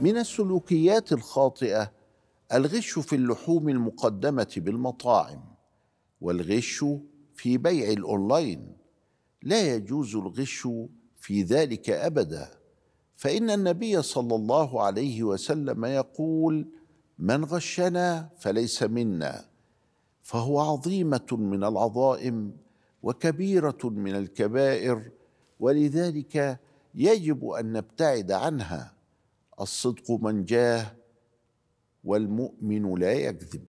من السلوكيات الخاطئه الغش في اللحوم المقدمه بالمطاعم والغش في بيع الاونلاين لا يجوز الغش في ذلك ابدا فان النبي صلى الله عليه وسلم يقول من غشنا فليس منا فهو عظيمه من العظائم وكبيره من الكبائر ولذلك يجب ان نبتعد عنها الصدق منجاه والمؤمن لا يكذب